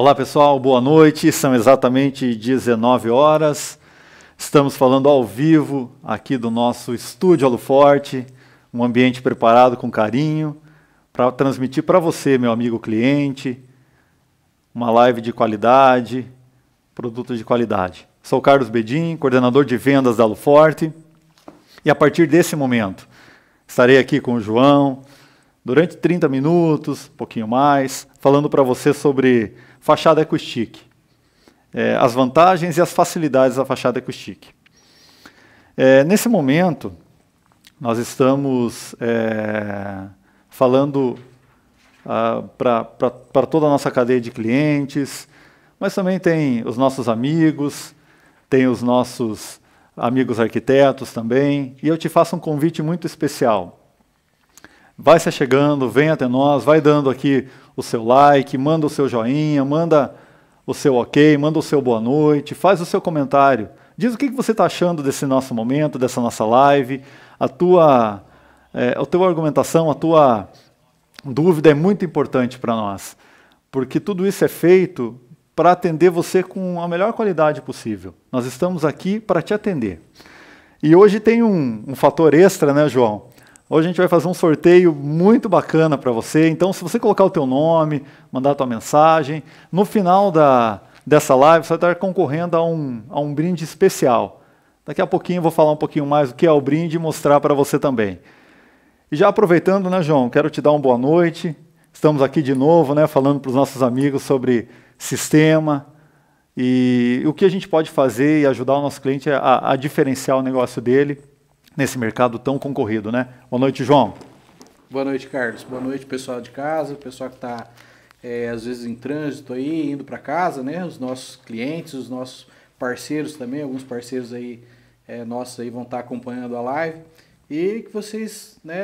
Olá pessoal, boa noite. São exatamente 19 horas. Estamos falando ao vivo aqui do nosso estúdio Aluforte, um ambiente preparado com carinho para transmitir para você, meu amigo cliente, uma live de qualidade, produto de qualidade. Sou Carlos Bedin, coordenador de vendas da Aluforte, e a partir desse momento estarei aqui com o João durante 30 minutos, um pouquinho mais, falando para você sobre Fachada Acoustic. É, é, as vantagens e as facilidades da fachada acoustic. É, é, nesse momento, nós estamos é, falando ah, para toda a nossa cadeia de clientes, mas também tem os nossos amigos, tem os nossos amigos arquitetos também. E eu te faço um convite muito especial vai se chegando, vem até nós, vai dando aqui o seu like, manda o seu joinha, manda o seu ok, manda o seu boa noite, faz o seu comentário. Diz o que você está achando desse nosso momento, dessa nossa live, a tua, é, a tua argumentação, a tua dúvida é muito importante para nós, porque tudo isso é feito para atender você com a melhor qualidade possível. Nós estamos aqui para te atender. E hoje tem um, um fator extra, né, João? Hoje a gente vai fazer um sorteio muito bacana para você. Então, se você colocar o teu nome, mandar a tua mensagem, no final da, dessa live você vai estar concorrendo a um, a um brinde especial. Daqui a pouquinho eu vou falar um pouquinho mais do que é o brinde e mostrar para você também. E já aproveitando, né, João, quero te dar uma boa noite. Estamos aqui de novo, né, falando para os nossos amigos sobre sistema e o que a gente pode fazer e ajudar o nosso cliente a, a diferenciar o negócio dele nesse mercado tão concorrido, né? Boa noite, João. Boa noite, Carlos. Boa noite, pessoal de casa, pessoal que está é, às vezes em trânsito aí, indo para casa, né? Os nossos clientes, os nossos parceiros também, alguns parceiros aí é, nossos aí vão estar tá acompanhando a live e que vocês né,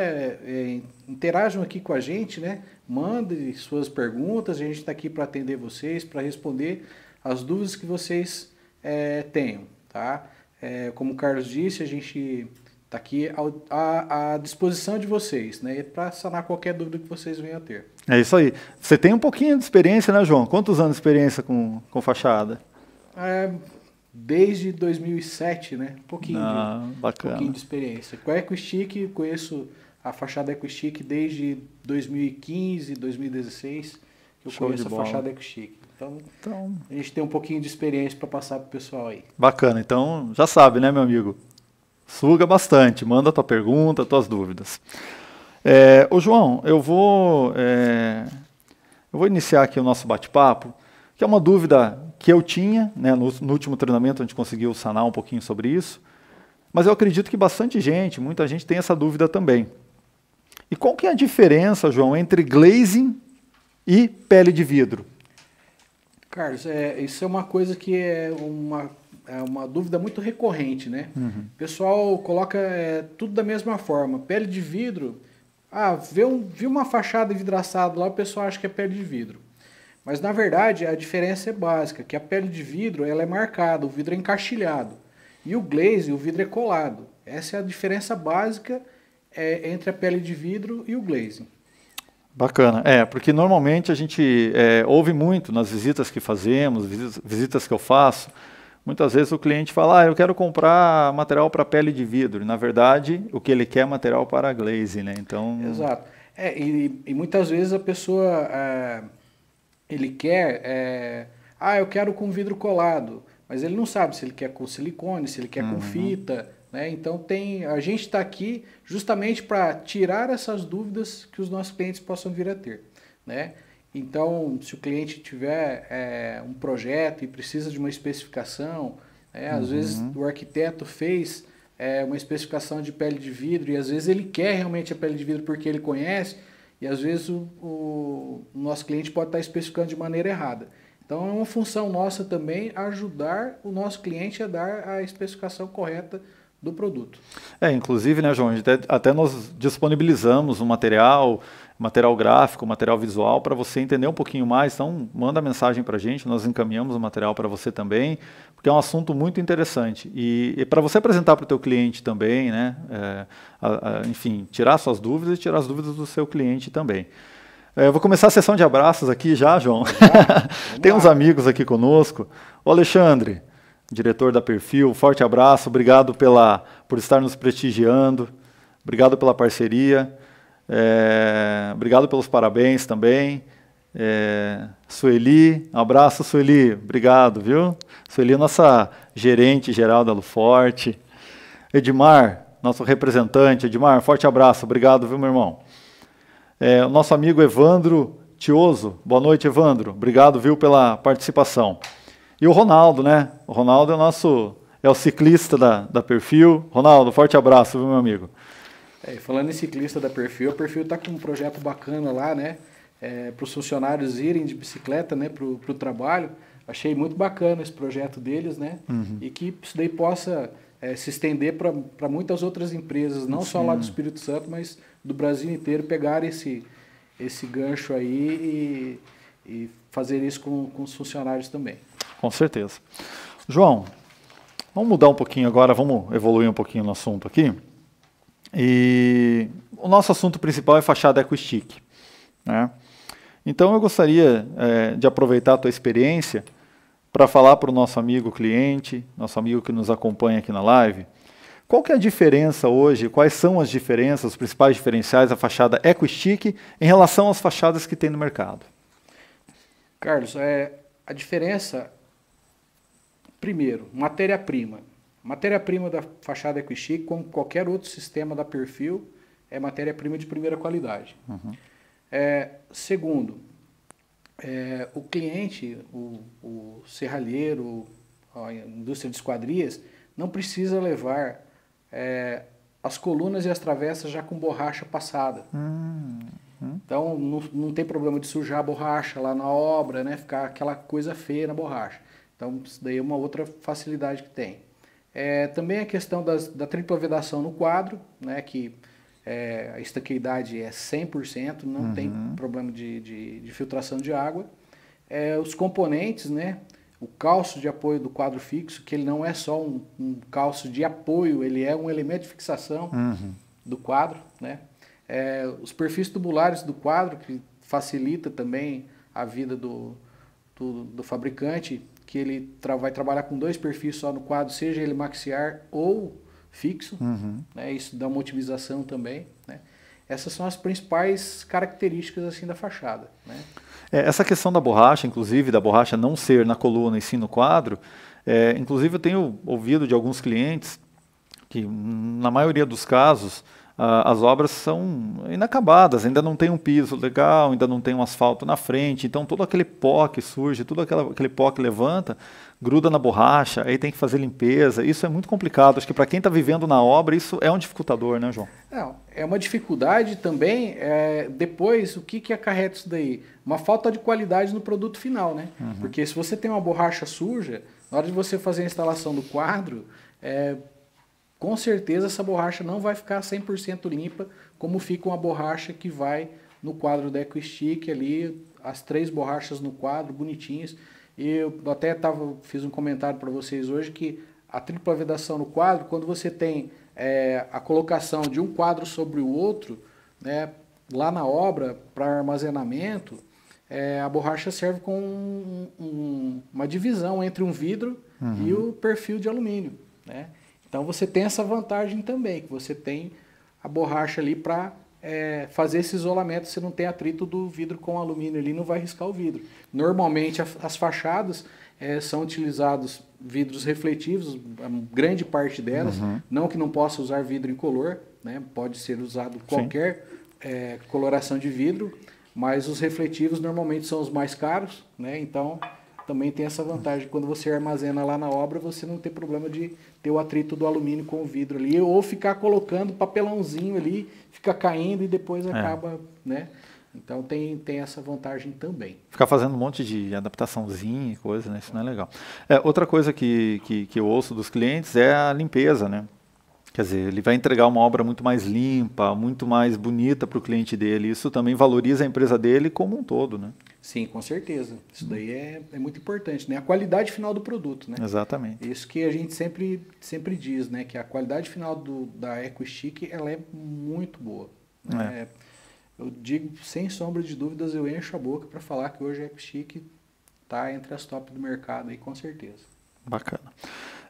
é, interajam aqui com a gente, né? Mandem suas perguntas, a gente está aqui para atender vocês, para responder as dúvidas que vocês é, tenham, tá? É, como o Carlos disse, a gente Está aqui à, disposição de vocês, né? Para sanar qualquer dúvida que vocês venham a ter. É isso aí. Você tem um pouquinho de experiência, né, João? Quantos anos de experiência com, com fachada? É, desde 2007, né? Um pouquinho, ah, bacana. bacana. pouquinho de experiência. É com a EcoStick, conheço a fachada EcoStick é desde 2015, 2016, que eu Show conheço a fachada EcoStick. É então, então, a gente tem um pouquinho de experiência para passar para o pessoal aí. Bacana. Então, já sabe, né, meu amigo? suga bastante. Manda tua pergunta, tuas dúvidas. É, ô João, eu vou, é, eu vou iniciar aqui o nosso bate-papo, que é uma dúvida que eu tinha, né, no, no, último treinamento a gente conseguiu sanar um pouquinho sobre isso, mas eu acredito que bastante gente, muita gente tem essa dúvida também. E qual que é a diferença, João, entre glazing e pele de vidro? Carlos, é, isso é uma coisa que é uma é uma dúvida muito recorrente, né? Uhum. O pessoal coloca é, tudo da mesma forma. Pele de vidro, ah, vê, um, vê uma fachada vidraçada lá, o pessoal acha que é pele de vidro. Mas na verdade a diferença é básica, que a pele de vidro ela é marcada, o vidro é encaixilhado. E o glaze, o vidro é colado. Essa é a diferença básica é, entre a pele de vidro e o glazing. Bacana. É, porque normalmente a gente é, ouve muito nas visitas que fazemos, visitas, visitas que eu faço, Muitas vezes o cliente fala, ah, eu quero comprar material para pele de vidro. E, na verdade, o que ele quer é material para glaze, né? Então... Exato. É, e, e muitas vezes a pessoa, é, ele quer, é, ah, eu quero com vidro colado. Mas ele não sabe se ele quer com silicone, se ele quer uhum. com fita, né? Então tem, a gente está aqui justamente para tirar essas dúvidas que os nossos clientes possam vir a ter, né? Então, se o cliente tiver é, um projeto e precisa de uma especificação, é, uhum. às vezes o arquiteto fez é, uma especificação de pele de vidro e às vezes ele quer realmente a pele de vidro porque ele conhece e às vezes o, o nosso cliente pode estar especificando de maneira errada. Então é uma função nossa também ajudar o nosso cliente a dar a especificação correta do produto. É, inclusive, né, João, até, até nós disponibilizamos um material material gráfico, material visual, para você entender um pouquinho mais. Então, manda mensagem para a gente, nós encaminhamos o material para você também, porque é um assunto muito interessante. E, e para você apresentar para o teu cliente também, né? É, a, a, enfim, tirar suas dúvidas e tirar as dúvidas do seu cliente também. É, vou começar a sessão de abraços aqui já, João. Já? Tem uns amigos aqui conosco. O Alexandre, diretor da Perfil, forte abraço, obrigado pela, por estar nos prestigiando, obrigado pela parceria. É, obrigado pelos parabéns também. É, Sueli, um abraço, Sueli. Obrigado, viu? Sueli, é nossa gerente geral da Luforte. Edmar, nosso representante. Edmar, forte abraço. Obrigado, viu, meu irmão? É, nosso amigo Evandro Tioso. Boa noite, Evandro. Obrigado, viu, pela participação. E o Ronaldo, né? O Ronaldo é o nosso é o ciclista da, da perfil. Ronaldo, forte abraço, viu, meu amigo? É, falando em ciclista da Perfil, a Perfil está com um projeto bacana lá, né? É, para os funcionários irem de bicicleta né, para o trabalho. Achei muito bacana esse projeto deles, né? Uhum. E que isso daí possa é, se estender para muitas outras empresas, não Sim. só lá do Espírito Santo, mas do Brasil inteiro, pegar esse, esse gancho aí e, e fazer isso com, com os funcionários também. Com certeza. João, vamos mudar um pouquinho agora, vamos evoluir um pouquinho no assunto aqui. E o nosso assunto principal é fachada EcoStick, Né? Então eu gostaria é, de aproveitar a tua experiência para falar para o nosso amigo cliente, nosso amigo que nos acompanha aqui na live, qual que é a diferença hoje, quais são as diferenças, os principais diferenciais da fachada EcoStick em relação às fachadas que tem no mercado? Carlos, é, a diferença, primeiro, matéria-prima. Matéria-prima da fachada Equixi, como qualquer outro sistema da perfil, é matéria-prima de primeira qualidade. Uhum. É, segundo, é, o cliente, o, o serralheiro, a indústria de esquadrias, não precisa levar é, as colunas e as travessas já com borracha passada. Uhum. Então não, não tem problema de sujar a borracha lá na obra, né? ficar aquela coisa feia na borracha. Então isso daí é uma outra facilidade que tem. É, também a questão das, da tripla vedação no quadro, né, que é, a estanqueidade é 100%, não uhum. tem problema de, de, de, filtração de água. É, os componentes, né, o calço de apoio do quadro fixo, que ele não é só um, um calço de apoio, ele é um elemento de fixação uhum. do quadro. Né? É, os perfis tubulares do quadro, que facilita também a vida do, do, do fabricante que ele tra vai trabalhar com dois perfis só no quadro, seja ele maxiar ou fixo. Uhum. Né? Isso dá uma otimização também. Né? Essas são as principais características assim da fachada. Né? É, essa questão da borracha, inclusive, da borracha não ser na coluna e sim no quadro, é, inclusive eu tenho ouvido de alguns clientes que, na maioria dos casos, ah, as obras são inacabadas, ainda não tem um piso legal, ainda não tem um asfalto na frente, então todo aquele pó que surge, todo aquela, aquele pó que levanta, gruda na borracha, aí tem que fazer limpeza, isso é muito complicado, acho que para quem está vivendo na obra isso é um dificultador, né João? É, é uma dificuldade também, é, depois o que, que acarreta isso daí? Uma falta de qualidade no produto final, né? Uhum. Porque se você tem uma borracha suja, na hora de você fazer a instalação do quadro, é, com certeza essa borracha não vai ficar 100% limpa, como fica uma borracha que vai no quadro da EcoStick ali, as três borrachas no quadro, bonitinhas. Eu até tava, fiz um comentário para vocês hoje que a tripla vedação no quadro, quando você tem é, a colocação de um quadro sobre o outro, né, lá na obra, para armazenamento, é, a borracha serve com um, um, uma divisão entre um vidro uhum. e o perfil de alumínio. Né? Então você tem essa vantagem também, que você tem a borracha ali para é, fazer esse isolamento, você não tem atrito do vidro com alumínio ali, não vai riscar o vidro. Normalmente as fachadas é, são utilizados vidros refletivos, grande parte delas, uhum. não que não possa usar vidro incolor, né? pode ser usado qualquer é, coloração de vidro, mas os refletivos normalmente são os mais caros, né? então também tem essa vantagem. Quando você armazena lá na obra, você não tem problema de ter o atrito do alumínio com o vidro ali, ou ficar colocando papelãozinho ali, fica caindo e depois é. acaba, né? Então tem, tem essa vantagem também. Ficar fazendo um monte de adaptaçãozinha e coisa, né? Isso não é legal. É, outra coisa que, que, que eu ouço dos clientes é a limpeza, né? Quer dizer, ele vai entregar uma obra muito mais limpa, muito mais bonita para o cliente dele. Isso também valoriza a empresa dele como um todo, né? Sim, com certeza. Isso hum. daí é, é muito importante, né? A qualidade final do produto, né? Exatamente. Isso que a gente sempre, sempre diz, né? Que a qualidade final do, da EcoStick, ela é muito boa. Né? É. eu digo, sem sombra de dúvidas, eu encho a boca para falar que hoje a EcoStick está entre as top do mercado aí, com certeza. Bacana.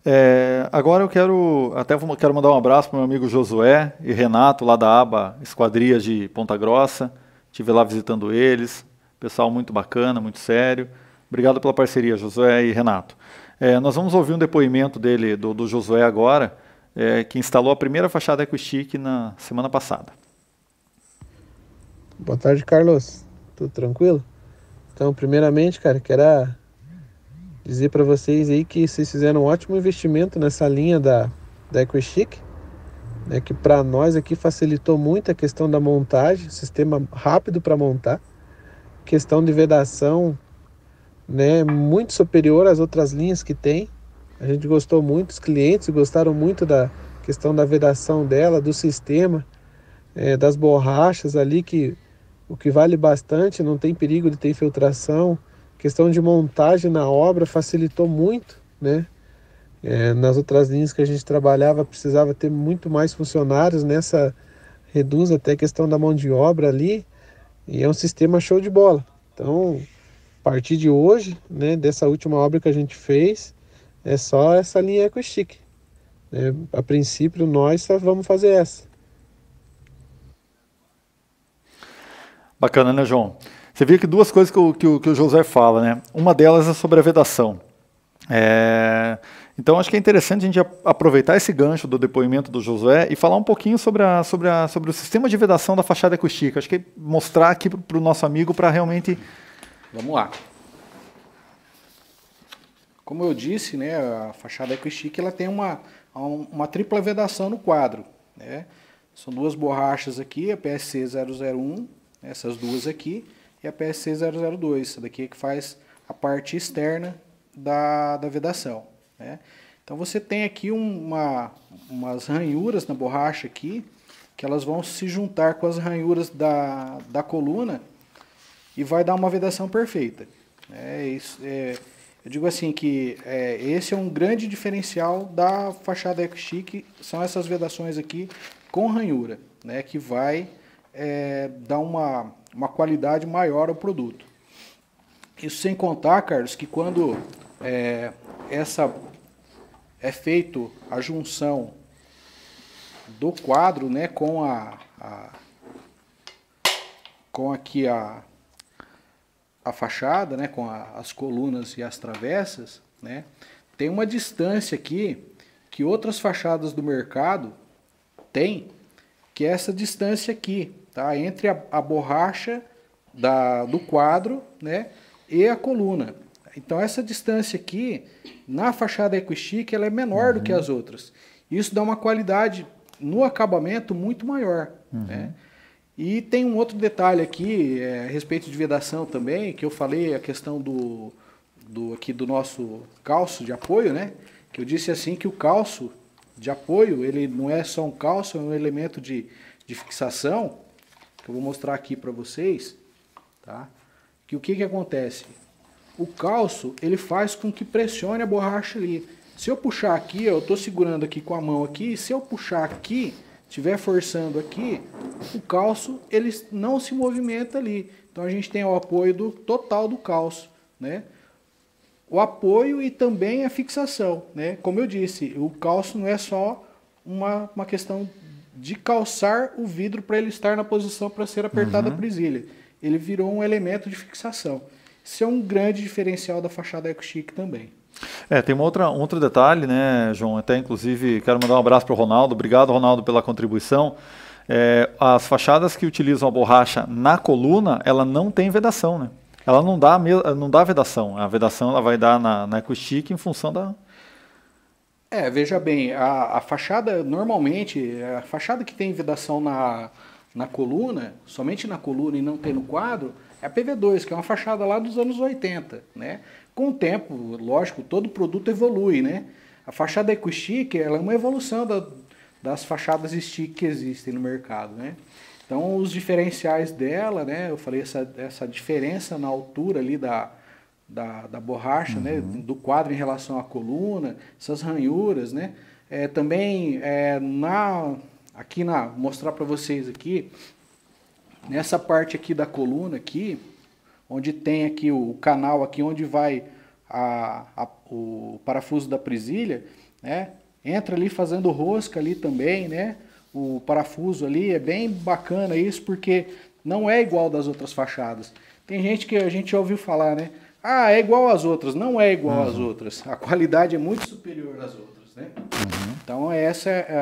É, agora eu quero até vou, quero mandar um abraço para meu amigo Josué e Renato lá da aba Esquadrias de Ponta Grossa. Tive lá visitando eles, Pessoal muito bacana, muito sério. Obrigado pela parceria, Josué e Renato. É, nós vamos ouvir um depoimento dele, do, do Josué agora, é, que instalou a primeira fachada EcoStick na semana passada. Boa tarde, Carlos. Tudo tranquilo? Então, primeiramente, cara, quero dizer para vocês aí que vocês fizeram um ótimo investimento nessa linha da, da EcoStick, né, que para nós aqui facilitou muito a questão da montagem, sistema rápido para montar questão de vedação né, muito superior às outras linhas que tem. A gente gostou muito, os clientes gostaram muito da questão da vedação dela, do sistema, é, das borrachas ali, que o que vale bastante, não tem perigo de ter infiltração. Questão de montagem na obra facilitou muito, né? É, nas outras linhas que a gente trabalhava, precisava ter muito mais funcionários, nessa reduz até a questão da mão de obra ali. E é um sistema show de bola. Então, a partir de hoje, né, dessa última obra que a gente fez, é só essa linha EcoStick. Né? A princípio, nós só vamos fazer essa. Bacana, né, João? Você vê que duas coisas que o, que o, que o José fala, né? Uma delas é sobre a vedação. É... Então acho que é interessante a gente aproveitar esse gancho do depoimento do Josué e falar um pouquinho sobre, a, sobre, a, sobre o sistema de vedação da fachada acústica. Acho que é mostrar aqui para o nosso amigo para realmente. Vamos lá. Como eu disse, né, a fachada acústica ela tem uma, uma tripla vedação no quadro. Né? São duas borrachas aqui, a PSC 001, essas duas aqui, e a PSC 002, essa daqui é que faz a parte externa da, da vedação. Né? Então você tem aqui uma, umas ranhuras na borracha aqui, que elas vão se juntar com as ranhuras da, da coluna e vai dar uma vedação perfeita. Né? É, isso, é, eu digo assim que é, esse é um grande diferencial da fachada eco são essas vedações aqui com ranhura, né, que vai é, dar uma, uma qualidade maior ao produto. Isso sem contar, Carlos, que quando é, essa é feito a junção do quadro, né, com a, a com aqui a, a fachada, né, com a, as colunas e as travessas, né, tem uma distância aqui que outras fachadas do mercado tem, que é essa distância aqui, tá, entre a, a borracha da, do quadro, né, e a coluna. Então essa distância aqui na fachada EcoStick ela é menor uhum. do que uhum. as outras. Isso dá uma qualidade no acabamento muito maior. Uhum. Né? E tem um outro detalhe aqui é, a respeito de vedação também que eu falei a questão do, do aqui do nosso calço de apoio, né? Que eu disse assim que o calço de apoio ele não é só um calço, é um elemento de, de fixação que eu vou mostrar aqui para vocês, tá? Que o que que acontece? o calço ele faz com que pressione a borracha ali. Se eu puxar aqui, eu estou segurando aqui com a mão aqui, se eu puxar aqui, estiver forçando aqui, o calço ele não se movimenta ali. Então a gente tem o apoio do total do calço, né? O apoio e também a fixação, né? Como eu disse, o calço não é só uma, uma questão de calçar o vidro para ele estar na posição para ser apertado uhum. a presilha. Ele virou um elemento de fixação. Isso é um grande diferencial da fachada eco também. É, tem uma outra, um outro detalhe, né, João? Até inclusive quero mandar um abraço para o Ronaldo. Obrigado, Ronaldo, pela contribuição. É, as fachadas que utilizam a borracha na coluna, ela não tem vedação, né? Ela não dá, não dá vedação. A vedação ela vai dar na, na acústica em função da. É, veja bem, a, a fachada, normalmente, a fachada que tem vedação na, na coluna, somente na coluna e não tem no quadro, é a PV2, que é uma fachada lá dos anos 80, né? Com o tempo, lógico, todo produto evolui, né? A fachada EcoStick ela é uma evolução da, das fachadas stick que existem no mercado, né? Então, os diferenciais dela, né? Eu falei essa, essa diferença na altura ali da, da, da borracha, né? uhum. né? Do quadro em relação à coluna, essas ranhuras, né? É, também é, na aqui na mostrar para vocês aqui nessa parte aqui da coluna aqui, onde tem aqui o canal aqui onde vai a, a, o parafuso da presilha, né? Entra ali fazendo rosca ali também, né? O parafuso ali é bem bacana isso porque não é igual das outras fachadas. Tem gente que a gente já ouviu falar, né? Ah, é igual às outras. Não é igual uhum. às outras. A qualidade é muito superior às outras, né? Uhum. Então essa, é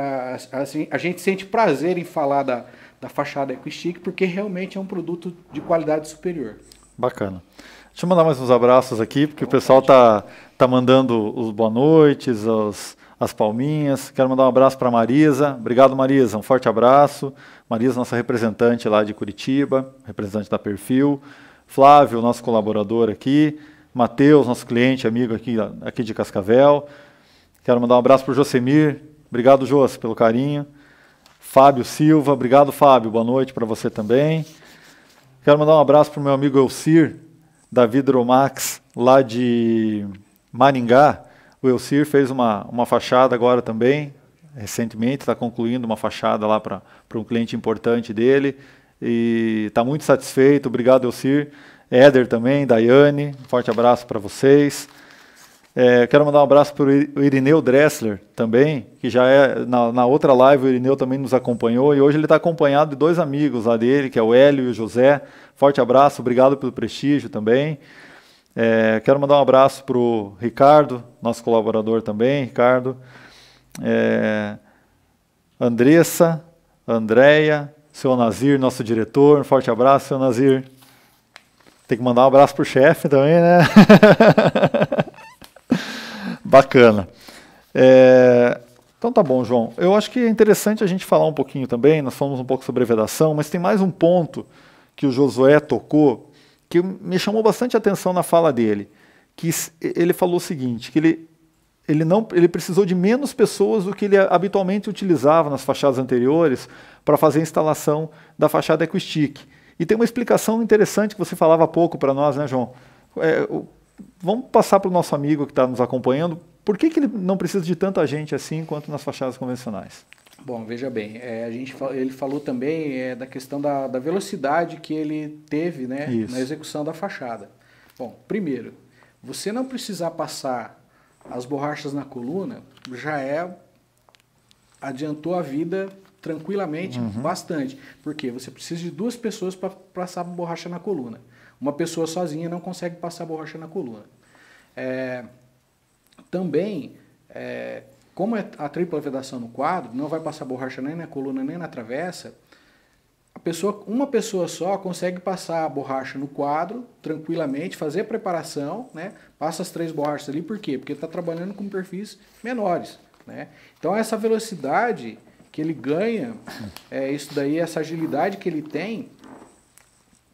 a, assim, a gente sente prazer em falar da, da fachada EcoStick, é porque realmente é um produto de qualidade superior. Bacana. Deixa eu mandar mais uns abraços aqui, porque Bom, o pessoal tá, tá mandando os boa noites, os, as palminhas. Quero mandar um abraço para Marisa. Obrigado, Marisa. Um forte abraço. Marisa, nossa representante lá de Curitiba, representante da Perfil. Flávio, nosso colaborador aqui. Matheus, nosso cliente, amigo aqui, aqui de Cascavel. Quero mandar um abraço para o Josemir. Obrigado, Jos, pelo carinho. Fábio Silva. Obrigado, Fábio. Boa noite para você também. Quero mandar um abraço para o meu amigo Elcir, da Vidromax, lá de Maringá. O Elcir fez uma, uma fachada agora também, recentemente, está concluindo uma fachada lá para um cliente importante dele. E está muito satisfeito. Obrigado, Elcir. Éder também, Daiane, um forte abraço para vocês. É, quero mandar um abraço para o Irineu Dressler também, que já é na, na, outra live o Irineu também nos acompanhou e hoje ele está acompanhado de dois amigos lá dele, que é o Hélio e o José. Forte abraço, obrigado pelo prestígio também. É, quero mandar um abraço para o Ricardo, nosso colaborador também, Ricardo. É, Andressa, Andréia, seu Nazir, nosso diretor. Um forte abraço, seu Nazir. Tem que mandar um abraço para o chefe também, né? Bacana. É, então tá bom, João. Eu acho que é interessante a gente falar um pouquinho também, nós falamos um pouco sobre a vedação, mas tem mais um ponto que o Josué tocou que me chamou bastante atenção na fala dele, que ele falou o seguinte, que ele, ele, não, ele precisou de menos pessoas do que ele habitualmente utilizava nas fachadas anteriores para fazer a instalação da fachada EcoStick. E tem uma explicação interessante que você falava há pouco para nós, né, João? É, vamos passar para o nosso amigo que está nos acompanhando, por que, que ele não precisa de tanta gente assim quanto nas fachadas convencionais? Bom, veja bem, é, a gente, ele falou também é, da questão da, da, velocidade que ele teve né, na execução da fachada. Bom, primeiro, você não precisar passar as borrachas na coluna já é adiantou a vida tranquilamente uhum. bastante, porque você precisa de duas pessoas para passar borracha na coluna. Uma pessoa sozinha não consegue passar borracha na coluna. É, também, é, como é a tripla vedação no quadro, não vai passar borracha nem na coluna nem na travessa, a pessoa, uma pessoa só consegue passar a borracha no quadro tranquilamente, fazer a preparação, né? passa as três borrachas ali, por quê? Porque está trabalhando com perfis menores. Né? Então, essa velocidade que ele ganha, é, isso daí, essa agilidade que ele tem,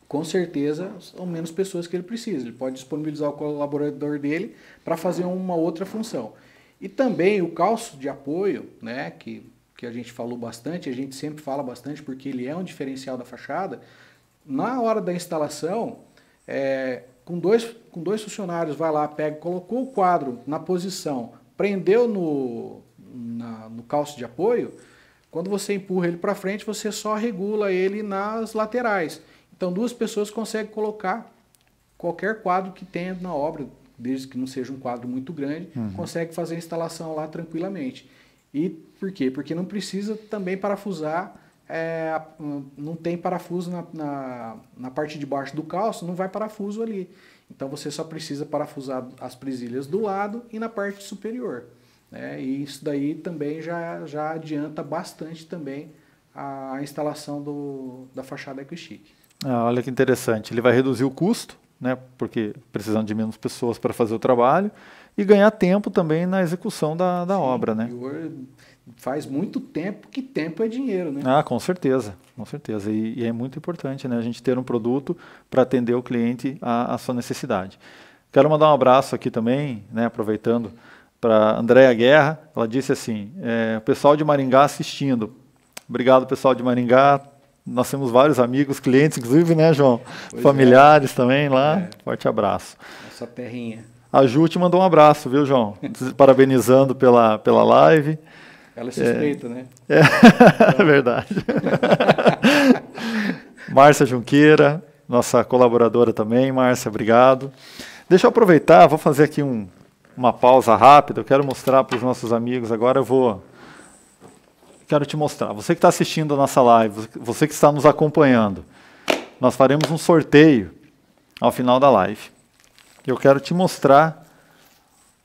com certeza são menos pessoas que ele precisa. Ele pode disponibilizar o colaborador dele para fazer uma outra função. E também o calço de apoio, né, que, que a gente falou bastante, a gente sempre fala bastante porque ele é um diferencial da fachada. Na hora da instalação, é, com, dois, com dois funcionários, vai lá, pega, colocou o quadro na posição, prendeu no, na, no calço de apoio, quando você empurra ele para frente, você só regula ele nas laterais. Então, duas pessoas conseguem colocar qualquer quadro que tenha na obra, desde que não seja um quadro muito grande, uhum. consegue fazer a instalação lá tranquilamente. E por quê? Porque não precisa também parafusar, é, não tem parafuso na, na, na parte de baixo do calço, não vai parafuso ali. Então você só precisa parafusar as presilhas do lado e na parte superior. Né? E isso daí também já, já adianta bastante também a instalação do, da fachada EcoChic. Ah, olha que interessante. Ele vai reduzir o custo, né, porque precisando de menos pessoas para fazer o trabalho, e ganhar tempo também na execução da, da Sim, obra. Né? Faz muito tempo que tempo é dinheiro, né? Ah, com certeza, com certeza. E, e é muito importante né, a gente ter um produto para atender o cliente à, sua necessidade. Quero mandar um abraço aqui também, né, aproveitando para Andréa Guerra. Ela disse assim: é, pessoal de Maringá assistindo. Obrigado, pessoal de Maringá nós temos vários amigos, clientes, inclusive, né, João? Pois é. Familiares é. também lá. É. Forte abraço. Nossa perrinha. A Ju te mandou um abraço, viu, João? Parabenizando pela, pela live. Ela é suspeita, é. né? É, é verdade. Márcia Junqueira, nossa colaboradora também. Márcia, obrigado. Deixa eu aproveitar, vou fazer aqui um, uma pausa rápida. Eu quero mostrar para os nossos amigos agora. Eu vou quero te mostrar. Você que está assistindo a nossa live, você que está nos acompanhando, nós faremos um sorteio ao final da live. Eu quero te mostrar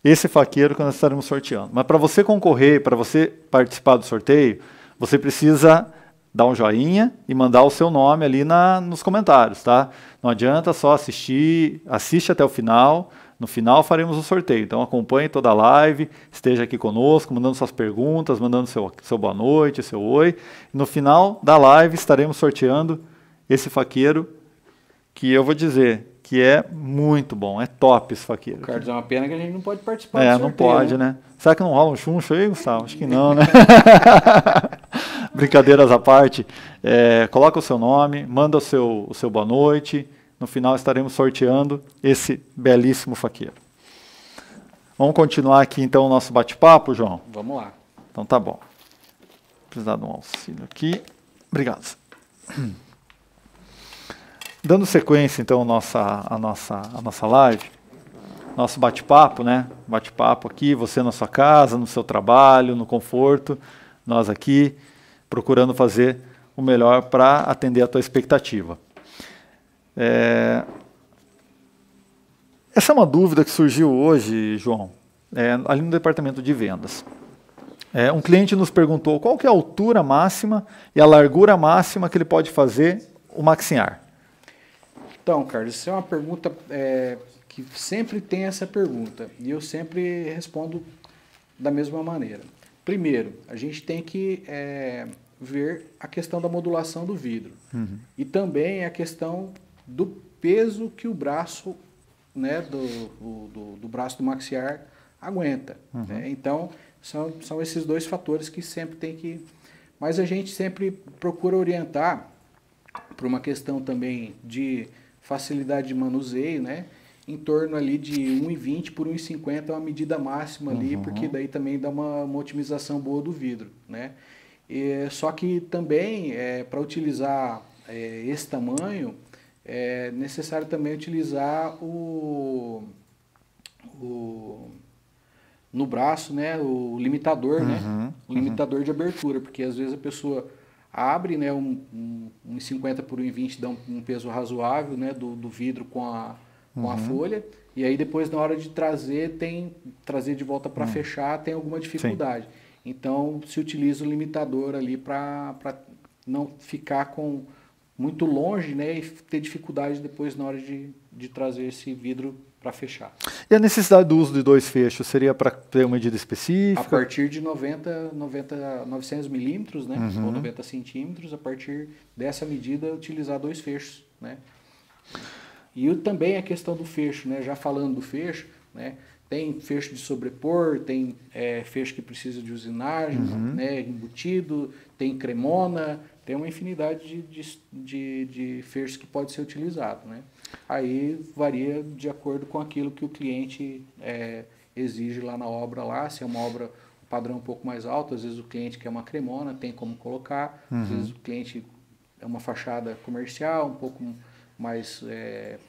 esse faqueiro que nós estaremos sorteando. Mas para você concorrer, para você participar do sorteio, você precisa dar um joinha e mandar o seu nome ali na, nos comentários, tá? Não adianta só assistir, assiste até o final no final faremos o sorteio. Então acompanhe toda a live, esteja aqui conosco, mandando suas perguntas, mandando seu, seu boa noite, seu oi. No final da live estaremos sorteando esse faqueiro que eu vou dizer que é muito bom, é top esse faqueiro. Carlos, é uma pena que a gente não pode participar É, do sorteio, não pode, né? né? Será que não rola um chuncho aí, Gustavo? Acho que não, né? Brincadeiras à parte, é, coloca o seu nome, manda o seu, o seu boa noite, no final estaremos sorteando esse belíssimo faqueiro. Vamos continuar aqui então o nosso bate-papo, João? Vamos lá. Então tá bom. Vou precisar de um auxílio aqui. Obrigado. Dando sequência então a nossa, a nossa, a nossa live, nosso bate-papo, né? Bate-papo aqui, você na sua casa, no seu trabalho, no conforto, nós aqui procurando fazer o melhor para atender a tua expectativa. É... Essa é uma dúvida que surgiu hoje, João, é, ali no departamento de vendas. É, um cliente nos perguntou qual que é a altura máxima e a largura máxima que ele pode fazer o maxiar. Então, Carlos, isso é uma pergunta é, que sempre tem essa pergunta e eu sempre respondo da mesma maneira. Primeiro, a gente tem que é, ver a questão da modulação do vidro uhum. e também a questão do peso que o braço, né, do, do, do braço do maxiar aguenta. Uhum. Né? Então, são, são esses dois fatores que sempre tem que... Mas a gente sempre procura orientar para uma questão também de facilidade de manuseio, né? Em torno ali de 1,20 por 1,50 é uma medida máxima ali, uhum. porque daí também dá uma, uma, otimização boa do vidro, né? E, só que também, é, para utilizar é, esse tamanho, é necessário também utilizar o, o no braço, né, o limitador, né, uhum, né, o uhum. limitador uhum. de abertura, porque às vezes a pessoa abre, né, um, um, um 50 por 1,20 dá um, um, peso razoável, né, do, do vidro com a, com uhum. a folha, e aí depois na hora de trazer tem trazer de volta para hum. fechar tem alguma dificuldade. Sim. Então se utiliza o limitador ali para não ficar com muito longe né, e ter dificuldade depois na hora de, de trazer esse vidro para fechar. E a necessidade do uso de dois fechos seria para ter uma medida específica? A partir de 90, 90 900 milímetros, né, uhum. ou 90 centímetros, a partir dessa medida utilizar dois fechos, né. E também a questão do fecho, né, já falando do fecho, né, tem fecho de sobrepor, tem é, fecho que precisa de usinagem, uhum. né, embutido, tem cremona, tem uma infinidade de, de, de, de fechos que pode ser utilizado. Né? Aí varia de acordo com aquilo que o cliente é, exige lá na obra lá, se é uma obra padrão um pouco mais alto, às vezes o cliente quer uma cremona, tem como colocar, uhum. às vezes o cliente é uma fachada comercial, um pouco mais. É,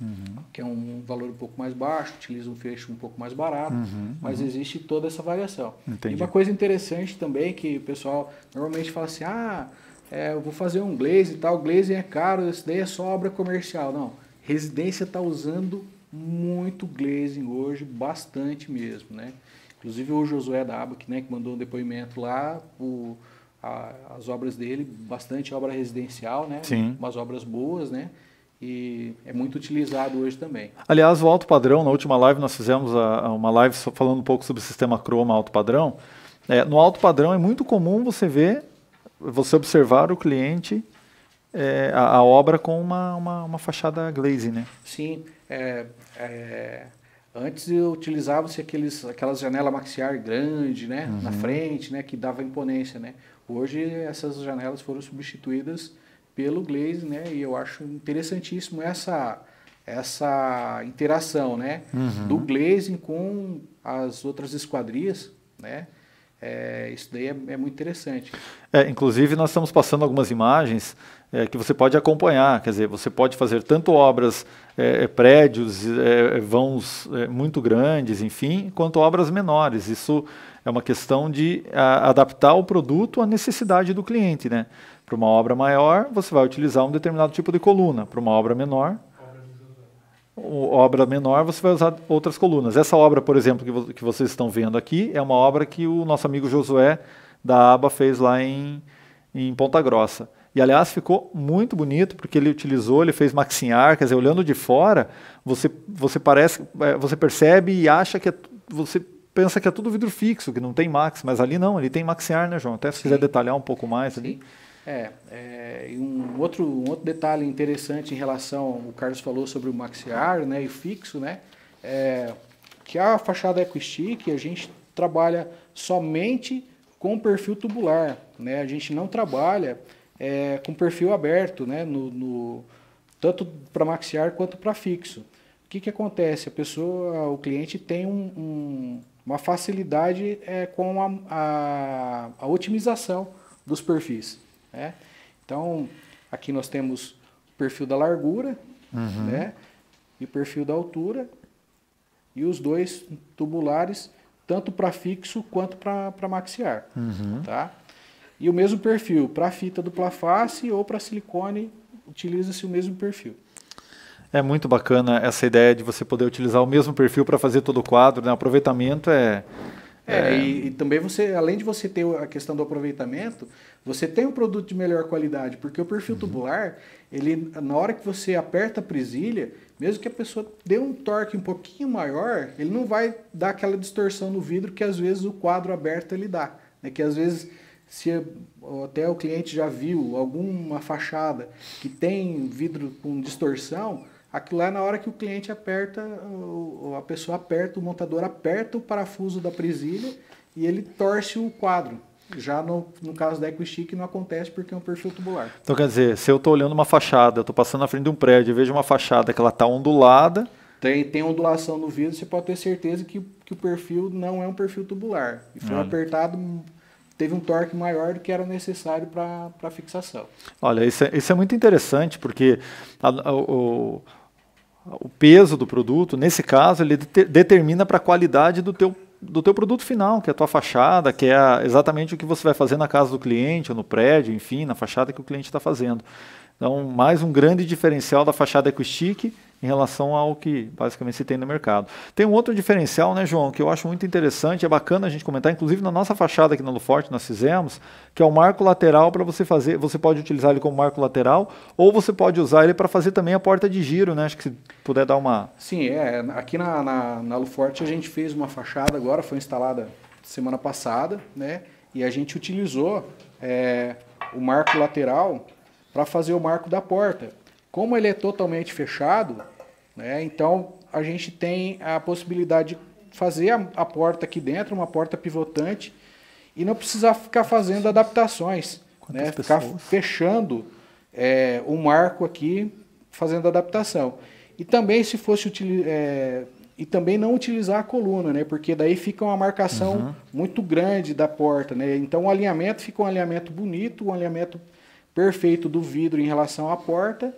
uhum. que é um valor um pouco mais baixo, utiliza um fecho um pouco mais barato, uhum, mas uhum. existe toda essa variação. Entendi. E uma coisa interessante também que o pessoal normalmente fala assim, ah, é, eu vou fazer um glaze e tal, glaze é caro, isso daí é só obra comercial. Não, residência está usando muito glazing hoje, bastante mesmo, né? Inclusive o Josué da Aba, que, né, que mandou um depoimento lá, o, a, as obras dele, bastante obra residencial, né? Sim. Umas obras boas, né? e é muito utilizado hoje também. Aliás, o alto padrão, na última live nós fizemos a, a uma live falando um pouco sobre o sistema Chroma alto padrão. É, no alto padrão é muito comum você ver você observar o cliente, é, a, a, obra com uma, uma, uma, fachada glaze, né? Sim. É, é, antes eu utilizava-se aqueles, aquelas janelas maxiar grande, né? Uhum. Na frente, né? Que dava imponência, né? Hoje essas janelas foram substituídas pelo glaze, né? E eu acho interessantíssimo essa essa interação, né? Uhum. Do glazing com as outras esquadrias, né? É, isso daí é, é muito interessante. É, inclusive, nós estamos passando algumas imagens é, que você pode acompanhar, quer dizer, você pode fazer tanto obras, é, é, prédios, vãos muito grandes, enfim, quanto obras menores. Isso é uma questão de a, adaptar o produto à necessidade do cliente, né? Para uma obra maior, você vai utilizar um determinado tipo de coluna. Para uma obra menor, obra menor, você vai usar outras colunas. Essa obra, por exemplo, que, vo que vocês estão vendo aqui, é uma obra que o nosso amigo Josué da Aba fez lá em, em Ponta Grossa. E aliás, ficou muito bonito porque ele utilizou, ele fez maxinhar, quer dizer, olhando de fora, você você parece, é, você percebe e acha que é, você pensa que é tudo vidro fixo, que não tem max, mas ali não, ele tem maxinhar, né, João? Até se Sim. quiser detalhar um pouco mais Sim. ali. É, é, e um outro, um outro detalhe interessante em relação, o Carlos falou sobre o maxiar né, e o fixo, né, é, que a fachada é EcoStick a gente trabalha somente com perfil tubular, né, a gente não trabalha é, com perfil aberto, né, no, no tanto para maxiar quanto para fixo. O que, que acontece? A pessoa, o cliente tem um, um, uma facilidade é, com a, a, a otimização dos perfis. Né? Então, aqui nós temos o perfil da largura uhum. né? e o perfil da altura, e os dois tubulares, tanto para fixo quanto para maxiar. Uhum. Tá? E o mesmo perfil para fita dupla face ou para silicone, utiliza-se o mesmo perfil. É muito bacana essa ideia de você poder utilizar o mesmo perfil para fazer todo o quadro. Né? O aproveitamento é, é, é, e, e, também você, além de você ter a questão do aproveitamento, você tem um produto de melhor qualidade, porque o perfil uhum. tubular, ele na hora que você aperta a presilha, mesmo que a pessoa dê um torque um pouquinho maior, ele não vai dar aquela distorção no vidro que às vezes o quadro aberto ele dá, né? Que às vezes se até o cliente já viu alguma fachada que tem vidro com distorção, Aquilo lá, é na hora que o cliente aperta, ou a pessoa aperta, o montador aperta o parafuso da presilha e ele torce o quadro. Já no, no caso da EcoStick não acontece porque é um perfil tubular. Então quer dizer, se eu estou olhando uma fachada, eu estou passando na frente de um prédio e vejo uma fachada que ela está ondulada... Tem, tem ondulação no vidro, você pode ter certeza que, que o perfil não é um perfil tubular. E foi Olha. apertado teve um torque maior do que era necessário para a fixação. Olha, isso é, isso é muito interessante, porque a, a, o, o peso do produto, nesse caso, ele de determina para a qualidade do teu, do teu produto final, que é a tua fachada, que é exatamente o que você vai fazer na casa do cliente, ou no prédio, enfim, na fachada que o cliente está fazendo. Então, mais um grande diferencial da fachada EcoStick em relação ao que basicamente se tem no mercado. Tem um outro diferencial, né, João, que eu acho muito interessante, é bacana a gente comentar, inclusive na nossa fachada aqui na Luforte nós fizemos, que é o marco lateral para você fazer, você pode utilizar ele como marco lateral ou você pode usar ele para fazer também a porta de giro, né? Acho que se puder dar uma... Sim, é, aqui na, na, na Luforte a gente fez uma fachada agora, foi instalada semana passada, né? E a gente utilizou é, o marco lateral para fazer o marco da porta. Como ele é totalmente fechado, né? Então, a gente tem a possibilidade de fazer a, a porta aqui dentro, uma porta pivotante, e não precisar ficar fazendo adaptações, né? ficar fechando é, o marco aqui, fazendo adaptação. E também se fosse é, e também não utilizar a coluna, né? Porque daí fica uma marcação uhum. muito grande da porta, né? Então o alinhamento fica um alinhamento bonito, um alinhamento perfeito do vidro em relação à porta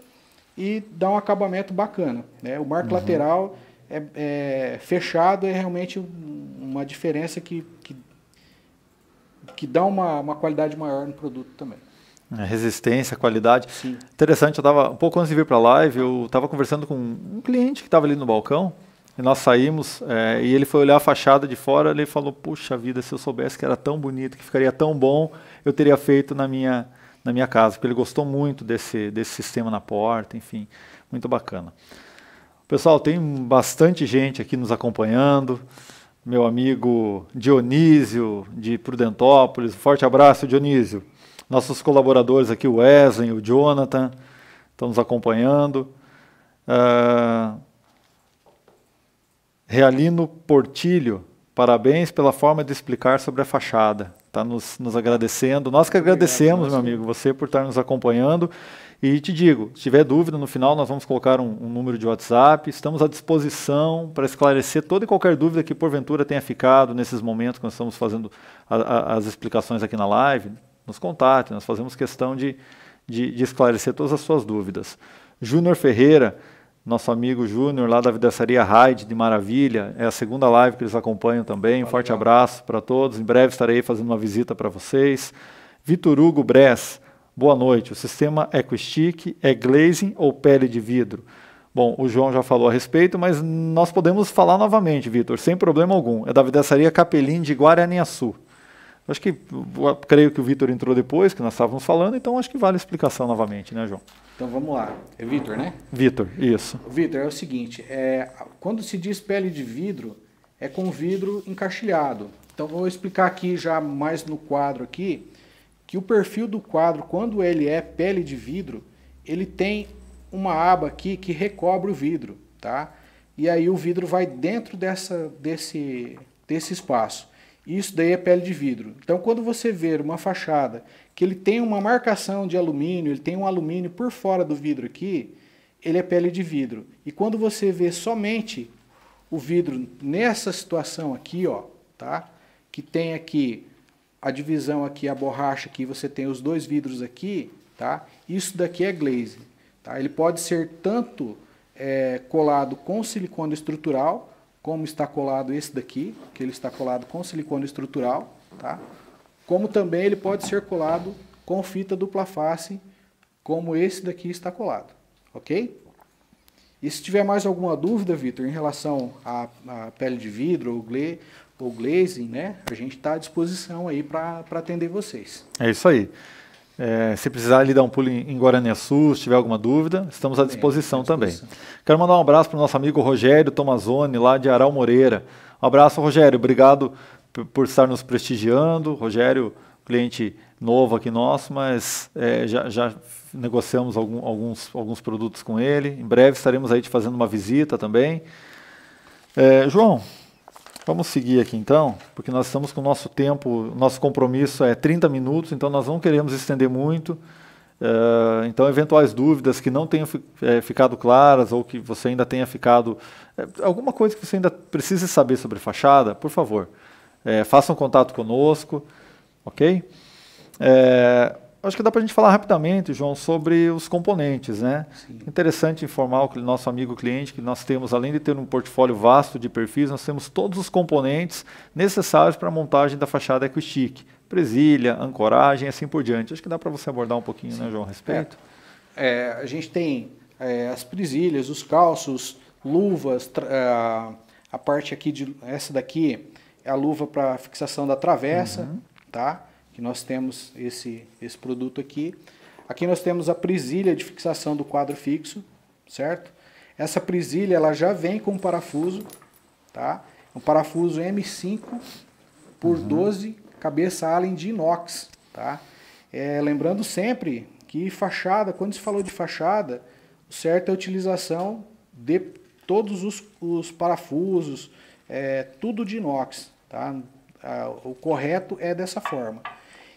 e dá um acabamento bacana. Né? O marco uhum. lateral é, é, fechado é realmente uma diferença que, que, que dá uma, uma qualidade maior no produto também. É, resistência, qualidade. Sim. Interessante, eu tava um pouco antes de vir para a live, eu estava conversando com um cliente que estava ali no balcão, e nós saímos, é, e ele foi olhar a fachada de fora, ele falou, puxa vida, se eu soubesse que era tão bonito, que ficaria tão bom, eu teria feito na minha, na minha casa, porque ele gostou muito desse, desse sistema na porta, enfim, muito bacana. Pessoal, tem bastante gente aqui nos acompanhando. Meu amigo Dionísio de Prudentópolis, forte abraço, Dionísio. Nossos colaboradores aqui, o Wesley, o Jonathan, estão nos acompanhando. Uh, Realino Portilho, parabéns pela forma de explicar sobre a fachada está nos, nos agradecendo. Nós que agradecemos, Obrigado, meu amigo, você por estar nos acompanhando. E te digo, se tiver dúvida, no final nós vamos colocar um, um número de WhatsApp. Estamos à disposição para esclarecer toda e qualquer dúvida que porventura tenha ficado nesses momentos que nós estamos fazendo a, a, as explicações aqui na live. Nos contate, nós fazemos questão de, de, de esclarecer todas as suas dúvidas. Júnior Ferreira, nosso amigo Júnior lá da Vidraçaria Raid de Maravilha. É a segunda live que eles acompanham também. Um forte abraço para todos. Em breve estarei fazendo uma visita para vocês. Vitor Hugo Bress, boa noite. O sistema EcoStick é, é glazing ou pele de vidro? Bom, o João já falou a respeito, mas nós podemos falar novamente, Vitor, sem problema algum. É da Vidraçaria Capelim de Guaraniaçu. Acho que, creio que o Vitor entrou depois, que nós estávamos falando, então acho que vale a explicação novamente, né, João? Então vamos lá. É Vitor, né? Vitor, isso. Vitor, é o seguinte: é, quando se diz pele de vidro, é com vidro encaixilhado. Então vou explicar aqui já mais no quadro aqui que o perfil do quadro, quando ele é pele de vidro, ele tem uma aba aqui que recobre o vidro, tá? E aí o vidro vai dentro dessa, desse, desse espaço. Isso daí é pele de vidro. Então quando você ver uma fachada que ele tem uma marcação de alumínio, ele tem um alumínio por fora do vidro aqui, ele é pele de vidro. E quando você vê somente o vidro nessa situação aqui, ó, tá? Que tem aqui a divisão aqui, a borracha aqui, você tem os dois vidros aqui, tá? Isso daqui é glaze, tá? Ele pode ser tanto é, colado com silicone estrutural, como está colado esse daqui, que ele está colado com silicone estrutural, tá? como também ele pode ser colado com fita dupla face, como esse daqui está colado, ok? E se tiver mais alguma dúvida, Vitor, em relação à, à, pele de vidro ou, gla ou glazing, né? A gente está à disposição aí para atender vocês. É isso aí. É, se precisar lhe dar um pulo em, em Guaraniaçu, se tiver alguma dúvida, estamos à disposição, é, à disposição. também. Quero mandar um abraço para o nosso amigo Rogério Tomazoni, lá de Aral Moreira. Um abraço, Rogério. Obrigado por estar nos prestigiando. Rogério, cliente novo aqui nosso, mas é, já, já, negociamos algum, alguns, alguns produtos com ele. Em breve estaremos aí te fazendo uma visita também. É, João, vamos seguir aqui então, porque nós estamos com o nosso tempo, nosso compromisso é 30 minutos, então nós não queremos estender muito. É, então, eventuais dúvidas que não tenham é, ficado claras ou que você ainda tenha ficado. É, alguma coisa que você ainda precise saber sobre fachada, por favor, é, façam contato conosco, ok? É, acho que dá para a gente falar rapidamente, João, sobre os componentes, né? Sim. Interessante informar o nosso amigo cliente que nós temos, além de ter um portfólio vasto de perfis, nós temos todos os componentes necessários para a montagem da fachada EcoChic. Presilha, ancoragem, assim por diante. Acho que dá para você abordar um pouquinho, né, Sim. né, João, a respeito? É, é a gente tem é, as presilhas, os calços, luvas, é, a parte aqui de essa daqui é a luva para fixação da travessa, uhum. tá? Que nós temos esse, esse produto aqui. Aqui nós temos a presilha de fixação do quadro fixo, certo? Essa presilha ela já vem com um parafuso, tá? Um parafuso M5 por uhum. 12 cabeça Allen de inox, tá? É, lembrando sempre que fachada, quando se falou de fachada, o certo é a utilização de todos os, os parafusos, é, tudo de inox. Tá? O correto é dessa forma.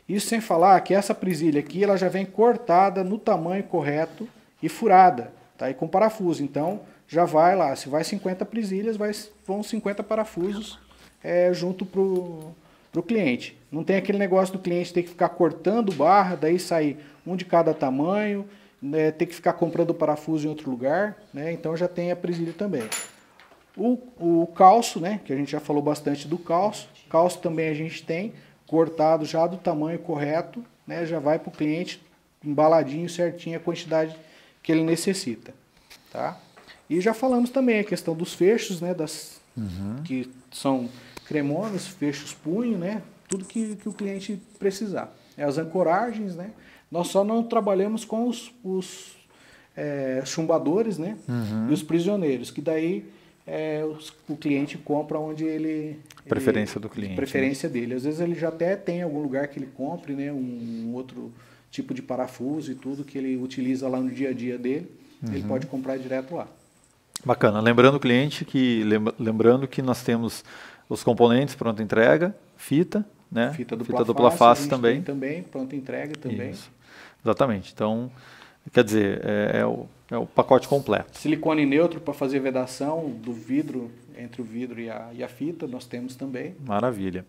Isso sem falar que essa presilha aqui ela já vem cortada no tamanho correto e furada, tá? E com parafuso. Então já vai lá, se vai 50 presilhas, vai, vão 50 parafusos é, junto para pro cliente. Não tem aquele negócio do cliente ter que ficar cortando barra, daí sair um de cada tamanho né, ter que ficar comprando parafuso em outro lugar, né, então já tem a presilha também. O, o calço, né, que a gente já falou bastante do calço, calço também a gente tem cortado já do tamanho correto, né, já vai para o cliente embaladinho certinho a quantidade que ele necessita. Tá? E já falamos também a questão dos fechos, né, das, uhum. que são cremonas, fechos punho, né, tudo que, que o cliente precisar. É as ancoragens, né, nós só não trabalhamos com os, os é, chumbadores né? Uhum. e os prisioneiros, que daí é, os, o cliente compra onde ele. Preferência ele, do cliente. Preferência né? dele. Às vezes ele já até tem algum lugar que ele compre, né? um, um outro tipo de parafuso e tudo que ele utiliza lá no dia a dia dele, uhum. ele pode comprar direto lá. Bacana. Lembrando o cliente que lembrando que nós temos os componentes pronta entrega, fita, né? Fita dupla, fita dupla face, face também. Também pronta entrega também. Isso. Exatamente. Então, quer dizer, é, é, o, é o pacote completo. Silicone neutro para fazer vedação do vidro, entre o vidro e a, e a fita, nós temos também. Maravilha.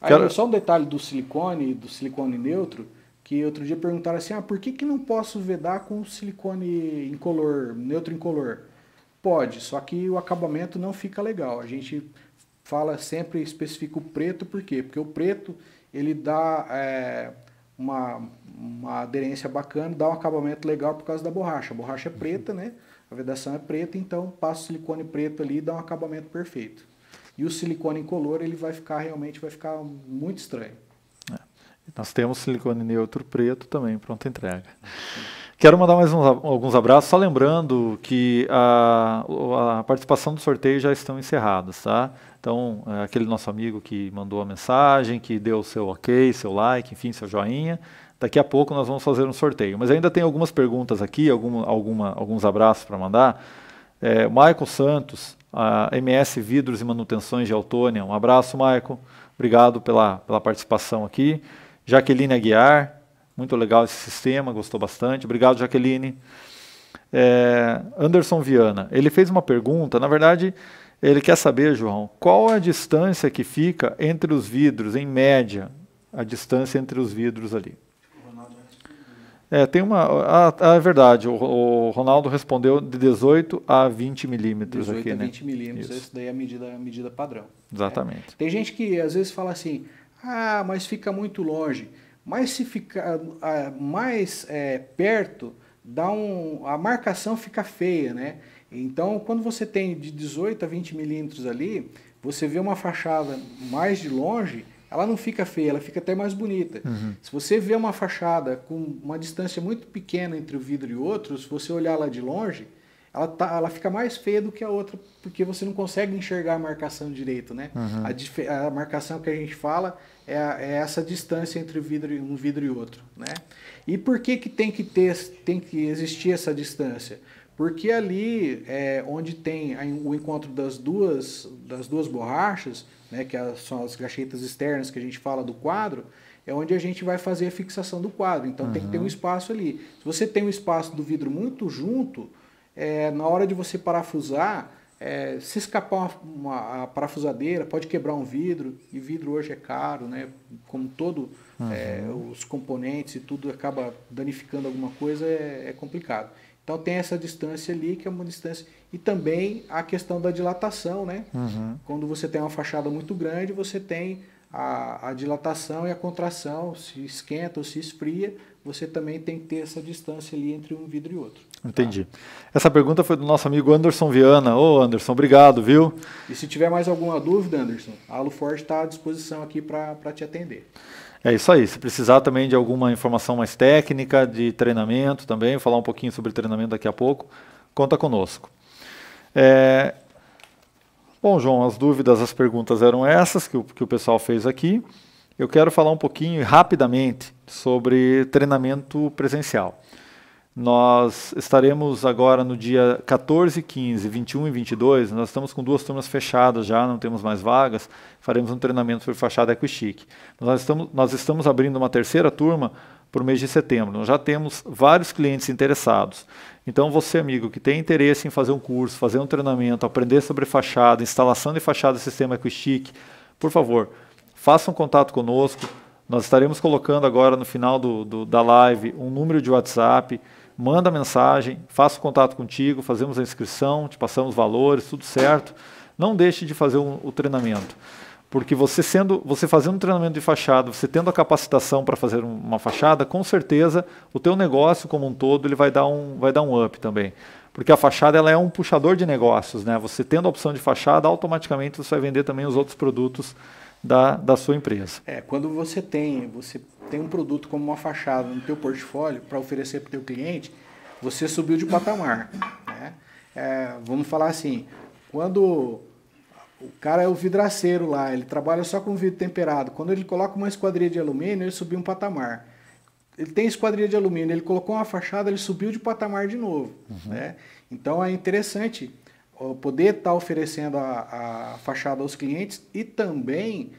Aí, Quero... Só um detalhe do silicone, do silicone neutro, que outro dia perguntaram assim, ah, por que, que não posso vedar com silicone incolor, neutro incolor? Pode, só que o acabamento não fica legal. A gente fala sempre, especifica o preto, por quê? Porque o preto, ele dá... É, uma, uma aderência bacana, dá um acabamento legal por causa da borracha. A borracha é preta, né? A vedação é preta, então passa o silicone preto ali e dá um acabamento perfeito. E o silicone incolor, ele vai ficar realmente, vai ficar muito estranho. É. Nós temos silicone neutro preto também, pronta entrega. Quero mandar mais uns, alguns abraços, só lembrando que a, a participação do sorteio já estão encerradas, tá? Então, é aquele nosso amigo que mandou a mensagem, que deu o seu ok, seu like, enfim, seu joinha, daqui a pouco nós vamos fazer um sorteio. Mas ainda tem algumas perguntas aqui, algum, alguma, alguns abraços para mandar. É, Santos, a MS Vidros e Manutenções de Autônia, um abraço, Michael. Obrigado pela, pela participação aqui. Jaqueline Aguiar, muito legal esse sistema, gostou bastante. Obrigado, Jaqueline. É, Anderson Viana, ele fez uma pergunta, na verdade, ele quer saber, João, qual é a distância que fica entre os vidros, em média, a distância entre os vidros ali? É, tem uma. Ah, ah é verdade. O, o, Ronaldo respondeu de 18 a 20 milímetros 18 a 20 né? milímetros, isso. isso daí é a medida, a medida padrão. Né? Exatamente. Tem gente que às vezes fala assim, ah, mas fica muito longe mas se ficar ah, mais é, perto, dá um, a marcação fica feia, né? Então, quando você tem de 18 a 20 milímetros ali, você vê uma fachada mais de longe, ela não fica feia, ela fica até mais bonita. Uhum. Se você vê uma fachada com uma distância muito pequena entre o vidro e o outro, se você olhar lá de longe, ela, tá, ela fica mais feia do que a outra, porque você não consegue enxergar a marcação direito, né? Uhum. A, a marcação que a gente fala é, é essa distância entre vidro, um vidro e outro. Né? E por que, que tem que ter, tem que existir essa distância? Porque ali é, onde tem o encontro das duas, das duas borrachas, né, que são as gachetas externas que a gente fala do quadro, é onde a gente vai fazer a fixação do quadro. Então uhum. tem que ter um espaço ali. Se você tem um espaço do vidro muito junto, é, na hora de você parafusar, é, se escapar uma, uma, parafusadeira, pode quebrar um vidro, e vidro hoje é caro, né? Como todo uhum. é, os componentes e tudo acaba danificando alguma coisa, é, é, complicado. Então tem essa distância ali, que é uma distância. E também a questão da dilatação, né? Uhum. Quando você tem uma fachada muito grande, você tem a, a dilatação e a contração, se esquenta ou se esfria, você também tem que ter essa distância ali entre um vidro e outro. Tá. Entendi. Essa pergunta foi do nosso amigo Anderson Viana. Ô, Anderson, obrigado, viu? E se tiver mais alguma dúvida, Anderson, a Aluforge está à disposição aqui para te atender. É isso aí. Se precisar também de alguma informação mais técnica, de treinamento também, falar um pouquinho sobre treinamento daqui a pouco, conta conosco. É... Bom, João, as dúvidas, as perguntas eram essas que o, que o pessoal fez aqui. Eu quero falar um pouquinho rapidamente sobre treinamento presencial. Nós estaremos agora no dia 14, 15, 21 e 22. Nós estamos com duas turmas fechadas já, não temos mais vagas. Faremos um treinamento sobre fachada EcoStick. Nós estamos, nós estamos abrindo uma terceira turma para o mês de setembro. Nós já temos vários clientes interessados. Então, você, amigo, que tem interesse em fazer um curso, fazer um treinamento, aprender sobre fachada, instalação de fachada e sistema EcoStick, por favor, faça um contato conosco. Nós estaremos colocando agora no final do, do, da live um número de WhatsApp manda mensagem, faça contato contigo, fazemos a inscrição, te passamos valores, tudo certo. Não deixe de fazer um, o treinamento. Porque você sendo, você fazendo um treinamento de fachada, você tendo a capacitação para fazer uma fachada, com certeza o teu negócio como um todo ele vai dar um, vai dar um up também. Porque a fachada ela é um puxador de negócios, né? Você tendo a opção de fachada, automaticamente você vai vender também os outros produtos da, da sua empresa. É, quando você tem, você tem um produto como uma fachada no teu portfólio para oferecer para o teu cliente, você subiu de patamar. Né? É, vamos falar assim, quando o cara é o vidraceiro lá, ele trabalha só com vidro temperado, quando ele coloca uma esquadrilha de alumínio, ele subiu um patamar. Ele tem esquadrilha de alumínio, ele colocou uma fachada, ele subiu de patamar de novo. Uhum. Né? Então é interessante poder estar tá oferecendo a, a fachada aos clientes e também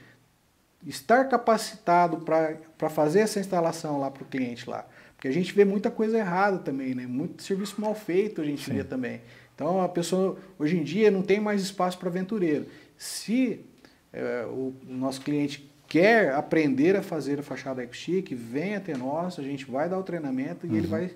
estar capacitado para fazer essa instalação lá para o cliente lá. Porque a gente vê muita coisa errada também, né? Muito serviço mal feito a gente Sim. vê também. Então a pessoa hoje em dia não tem mais espaço para aventureiro. Se é, o nosso cliente quer aprender a fazer a fachada Ecochic, vem até nós, a gente vai dar o treinamento e uhum. ele vai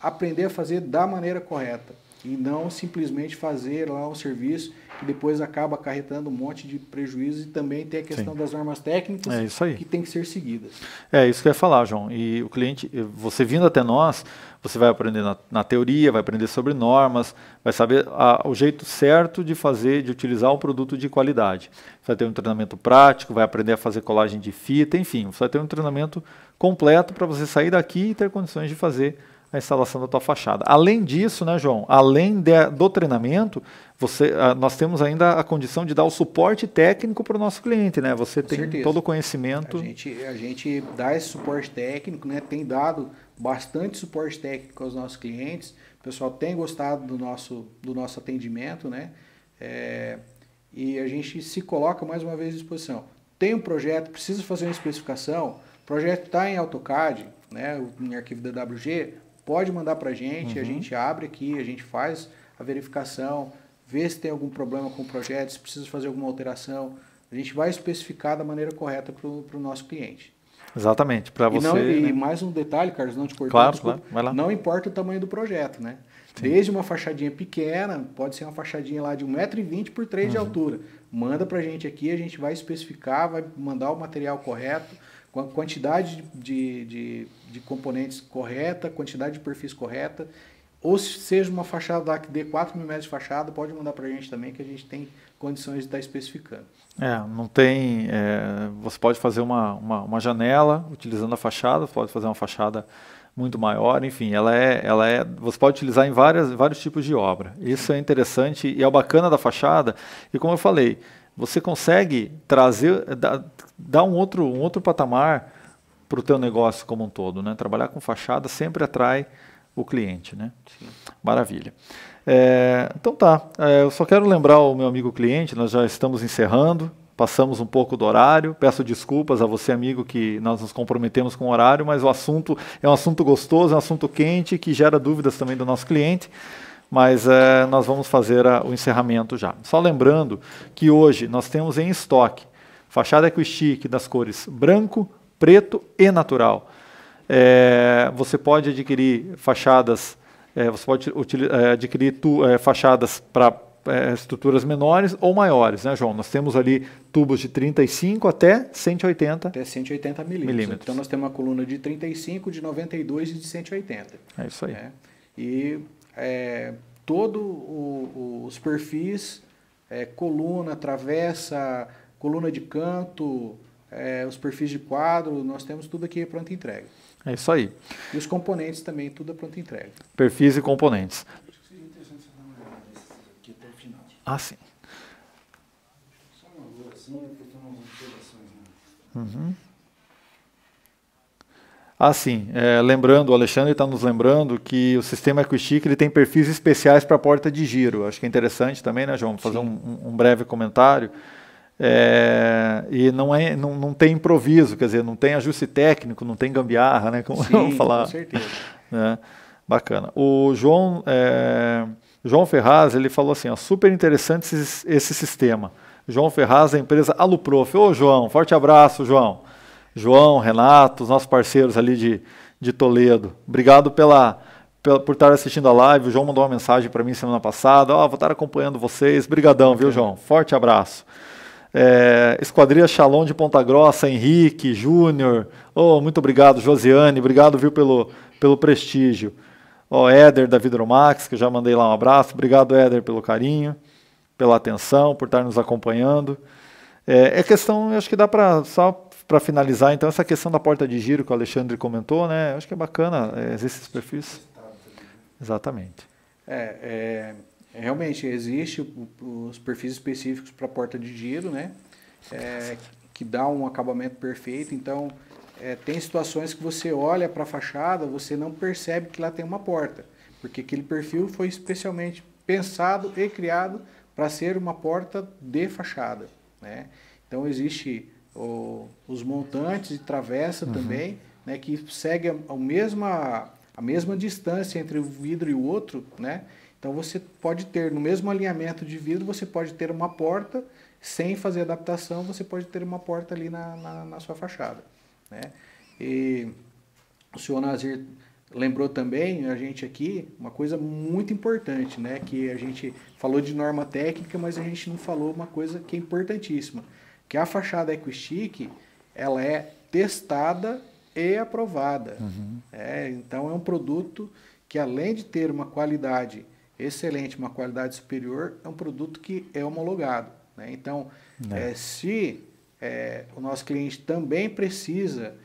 aprender a fazer da maneira correta e não simplesmente fazer lá um serviço que depois acaba acarretando um monte de prejuízos e também tem a questão Sim. das normas técnicas é que tem que ser seguidas. É isso que eu ia falar, João. E o cliente, você vindo até nós, você vai aprender na, na teoria, vai aprender sobre normas, vai saber a, o jeito certo de fazer, de utilizar um produto de qualidade. Você vai ter um treinamento prático, vai aprender a fazer colagem de fita, enfim, você vai ter um treinamento completo para você sair daqui e ter condições de fazer a instalação da tua fachada. Além disso, né, João? Além de, do treinamento, você, a, ah, nós temos ainda a condição de dar o suporte técnico para o nosso cliente, né? Você Com tem certeza. todo o conhecimento. A gente, a gente dá esse suporte técnico, né? Tem dado bastante suporte técnico aos nossos clientes. O pessoal tem gostado do nosso, do nosso atendimento, né? É, e a gente se coloca mais uma vez à disposição. Tem um projeto, precisa fazer uma especificação, o projeto está em AutoCAD, né, em arquivo DWG, pode mandar para a gente, uhum. a gente abre aqui, a gente faz a verificação, vê se tem algum problema com o projeto, se precisa fazer alguma alteração. A gente vai especificar da maneira correta para o nosso cliente. Exatamente, para você. E, né? mais um detalhe, Carlos, não te cortando. Claro, desculpa, claro, vai lá. Não importa o tamanho do projeto, né? Sim. Desde uma fachadinha pequena, pode ser uma fachadinha lá de 1,20m por 3 uhum. de altura. Manda para a gente aqui, a gente vai especificar, vai mandar o material correto quantidade de, de, de componentes correta, quantidade de perfis correta, ou seja uma fachada que dê 4 mil metros de fachada, pode mandar para a gente também, que a gente tem condições de estar tá especificando. É, não tem. É, você pode fazer uma, uma, uma, janela utilizando a fachada, pode fazer uma fachada muito maior, enfim, ela é, ela é, você pode utilizar em várias, vários tipos de obra. Isso é interessante e é o bacana da fachada. E como eu falei, você consegue trazer, dar um outro, um outro patamar para o teu negócio como um todo, né? Trabalhar com fachada sempre atrai o cliente, né? Sim. Maravilha. É, então tá, é, eu só quero lembrar o meu amigo cliente, nós já estamos encerrando, passamos um pouco do horário, peço desculpas a você amigo que nós nos comprometemos com o horário, mas o assunto é um assunto gostoso, é um assunto quente que gera dúvidas também do nosso cliente mas é, nós vamos fazer a, o encerramento já. Só lembrando que hoje nós temos em estoque fachada Equistique das cores branco, preto e natural. É, você pode adquirir fachadas, é, você pode adquirir tu, fachadas para estruturas menores ou maiores, né, João? Nós temos ali tubos de 35 até 180 Até 180 milímetros. milímetros. Então nós temos uma coluna de 35, de 92 e de 180. É isso aí. Né? E é, todos os perfis, é, coluna, travessa, coluna de canto, é, os perfis de quadro, nós temos tudo aqui pronto e entregue. É isso aí. E os componentes também, tudo é pronto e entregue. Perfis e componentes. Acho que seria interessante você dar uma olhada aqui até o final. Ah, sim. Só uma lua assim, é porque eu tenho algumas né? Uhum. Ah, sim. É, lembrando, o Alexandre está nos lembrando que o sistema EcoStick ele tem perfis especiais para a porta de giro. Acho que é interessante também, né, João? Fazer um, um, breve comentário. É, e não, é, não, não tem improviso, quer dizer, não tem ajuste técnico, não tem gambiarra, né? Como sim, vamos falar. com certeza. É, bacana. O João, é, João Ferraz ele falou assim: ó, super interessante esse, esse sistema. João Ferraz, da empresa Aluprof. Ô, João, forte abraço, João. João, Renato, os nossos parceiros ali de, de Toledo. Obrigado pela, pela por estar assistindo a live. O João mandou uma mensagem para mim semana passada. oh, vou estar acompanhando vocês. Brigadão, viu, João? Forte abraço. É, Esquadria Shalom de Ponta Grossa, Henrique, Júnior. Oh, muito obrigado, Josiane. Obrigado, viu, pelo, pelo prestígio. O oh, Éder da Vidromax, que eu já mandei lá um abraço. Obrigado, Éder, pelo carinho, pela atenção, por estar nos acompanhando. É, é questão, acho que dá para só para finalizar, então essa questão da porta de giro que o Alexandre comentou, né? Acho que é bacana é, esses perfis. Exatamente. É, é, realmente existe os perfis específicos para porta de giro, né? É, que dá um acabamento perfeito. Então é, tem situações que você olha para a fachada, você não percebe que lá tem uma porta, porque aquele perfil foi especialmente pensado e criado para ser uma porta de fachada. Né? Então existe o, os montantes de travessa uhum. também, né, que segue a, a, mesma, a mesma distância entre o vidro e o outro. Né? Então você pode ter, no mesmo alinhamento de vidro, você pode ter uma porta, sem fazer adaptação, você pode ter uma porta ali na, na, na sua fachada. Né? E o senhor Nazir lembrou também a gente aqui uma coisa muito importante, né? Que a gente falou de norma técnica, mas a gente não falou uma coisa que é importantíssima, que a fachada EcoStick, ela é testada e aprovada. Uhum. É, então é um produto que além de ter uma qualidade excelente, uma qualidade superior, é um produto que é homologado. Né? Então, é, é se é, o nosso cliente também precisa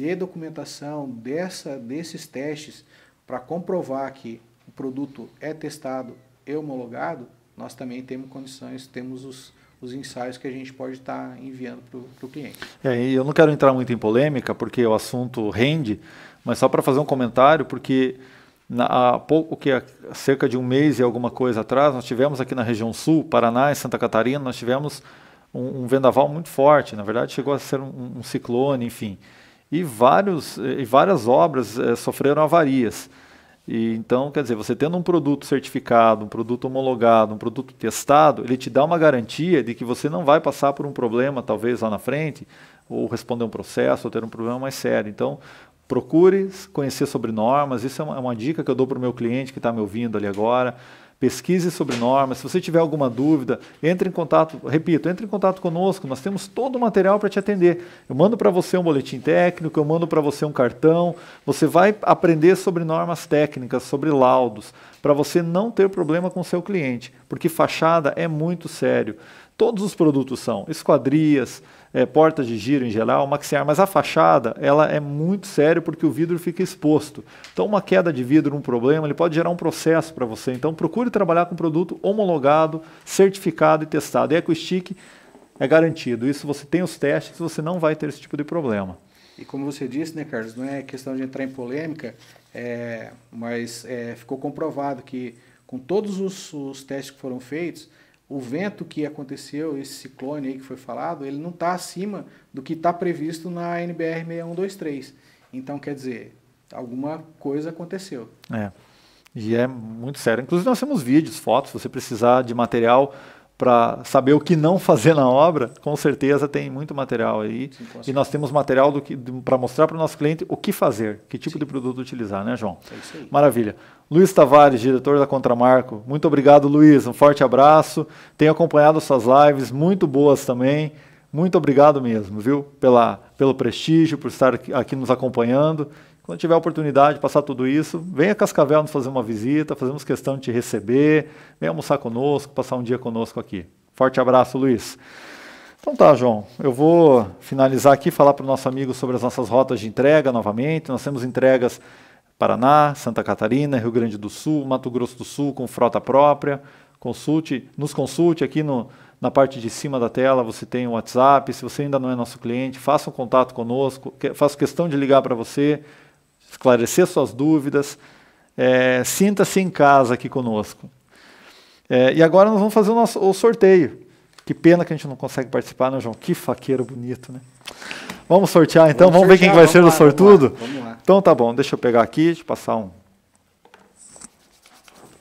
de documentação dessa, desses testes para comprovar que o produto é testado e homologado, nós também temos condições, temos os, os ensaios que a gente pode estar tá enviando para o cliente. É, eu não quero entrar muito em polêmica, porque o assunto rende, mas só para fazer um comentário, porque na, há pouco que há cerca de um mês e alguma coisa atrás, nós tivemos aqui na região sul, Paraná e Santa Catarina, nós tivemos um, um vendaval muito forte. Na verdade, chegou a ser um, um ciclone, enfim e, vários, e várias obras é, sofreram avarias. E, então, quer dizer, você tendo um produto certificado, um produto homologado, um produto testado, ele te dá uma garantia de que você não vai passar por um problema, talvez lá na frente, ou responder um processo, ou ter um problema mais sério. Então, procure conhecer sobre normas, isso é uma, é uma dica que eu dou para o meu cliente que está me ouvindo ali agora pesquise sobre normas. Se você tiver alguma dúvida, entre em contato, repito, entre em contato conosco, nós temos todo o material para te atender. Eu mando para você um boletim técnico, eu mando para você um cartão. Você vai aprender sobre normas técnicas, sobre laudos, para você não ter problema com seu cliente, porque fachada é muito sério. Todos os produtos são esquadrias, é, portas de giro em geral, maxiar, mas a fachada ela é muito sério porque o vidro fica exposto. Então, uma queda de vidro, um problema, ele pode gerar um processo para você. Então, procure trabalhar com produto homologado, certificado e testado. E EcoStick é garantido. Isso você tem os testes, você não vai ter esse tipo de problema. E como você disse, né, Carlos, não é questão de entrar em polêmica, é, mas é, ficou comprovado que com todos os, os testes que foram feitos, o vento que aconteceu, esse ciclone aí que foi falado, ele não está acima do que está previsto na NBR 6123. Então, quer dizer, alguma coisa aconteceu. É. E é muito sério. Inclusive, nós temos vídeos, fotos, se você precisar de material para saber o que não fazer na obra, com certeza tem muito material aí. Sim, e nós temos material para mostrar para o nosso cliente o que fazer, que tipo Sim. de produto utilizar, né, João? É isso aí. Maravilha. Luiz Tavares, diretor da Contramarco. Muito obrigado, Luiz. Um forte abraço. Tenho acompanhado suas lives, muito boas também. Muito obrigado mesmo, viu? Pela, pelo prestígio, por estar aqui nos acompanhando. Quando tiver a oportunidade de passar tudo isso, venha a Cascavel nos fazer uma visita, fazemos questão de te receber, venha almoçar conosco, passar um dia conosco aqui. Forte abraço, Luiz. Então tá, João. Eu vou finalizar aqui, falar para o nosso amigo sobre as nossas rotas de entrega novamente. Nós temos entregas Paraná, Santa Catarina, Rio Grande do Sul, Mato Grosso do Sul com frota própria. Consulte, nos consulte aqui no, na parte de cima da tela, você tem o WhatsApp. Se você ainda não é nosso cliente, faça um contato conosco. Que, faço questão de ligar para você, esclarecer suas dúvidas. É, Sinta-se em casa aqui conosco. É, e agora nós vamos fazer o, nosso, o sorteio. Que pena que a gente não consegue participar, né, João? Que faqueiro bonito, né? Vamos sortear então, vamos, vamos sortear, ver quem vai ser o sortudo? Vamos lá, vamos lá. Então tá bom, deixa eu pegar aqui, deixa eu passar um,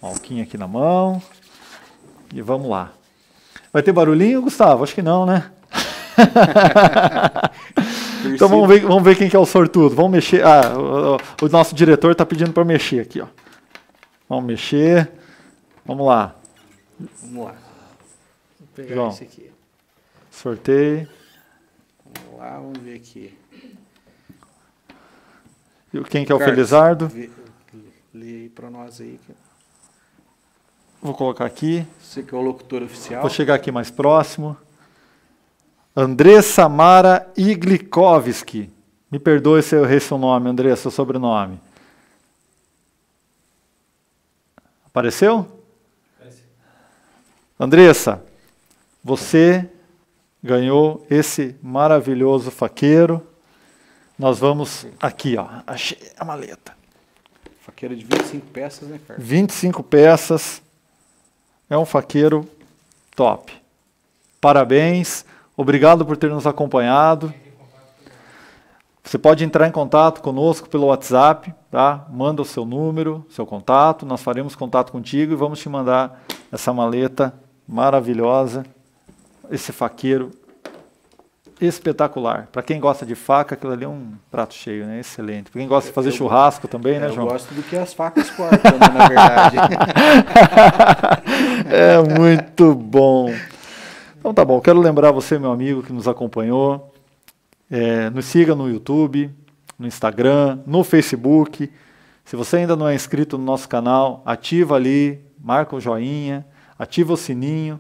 um alquinho aqui na mão. E vamos lá. Vai ter barulhinho, Gustavo? Acho que não, né? então vamos ver, vamos ver quem que é o sortudo. Vamos mexer. Ah, o, o nosso diretor está pedindo para mexer aqui, ó. Vamos mexer. Vamos lá. Vamos lá. Vou pegar João. esse aqui. Sorteio. Vamos lá, vamos ver aqui quem que é o Carlos, Felizardo? lê aí para nós aí. Vou colocar aqui. Você que é o locutor oficial. Vou chegar aqui mais próximo. Andressa Mara Iglikovski. Me perdoe se eu errei seu nome, Andressa, seu sobrenome. Apareceu? Andressa, você ganhou esse maravilhoso faqueiro nós vamos aqui, ó. Achei a maleta. Faqueira de 25 peças, né, cara? 25 peças. É um faqueiro top. Parabéns. Obrigado por ter nos acompanhado. Você pode entrar em contato conosco pelo WhatsApp, tá? Manda o seu número, seu contato, nós faremos contato contigo e vamos te mandar essa maleta maravilhosa, esse faqueiro espetacular. Para quem gosta de faca, aquilo ali é um prato cheio, né? Excelente. Para quem gosta de fazer eu, churrasco né, eu, também, é, né, João? Eu gosto do que as facas cortam, né, na verdade. é muito bom. Então tá bom, quero lembrar você, meu amigo, que nos acompanhou. É, nos siga no YouTube, no Instagram, no Facebook. Se você ainda não é inscrito no nosso canal, ativa ali, marca o joinha, ativa o sininho.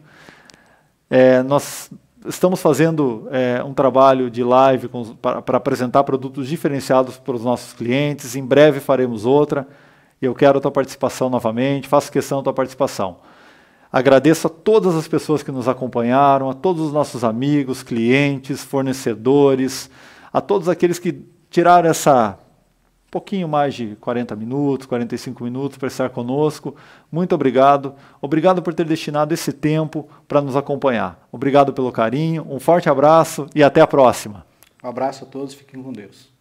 É, nós estamos fazendo é, um trabalho de live para apresentar produtos diferenciados para os nossos clientes. Em breve faremos outra. Eu quero a tua participação novamente, faço questão da tua participação. Agradeço a todas as pessoas que nos acompanharam, a todos os nossos amigos, clientes, fornecedores, a todos aqueles que tiraram essa um pouquinho mais de 40 minutos, 45 minutos para estar conosco. Muito obrigado. Obrigado por ter destinado esse tempo para nos acompanhar. Obrigado pelo carinho, um forte abraço e até a próxima. Um abraço a todos, fiquem com Deus.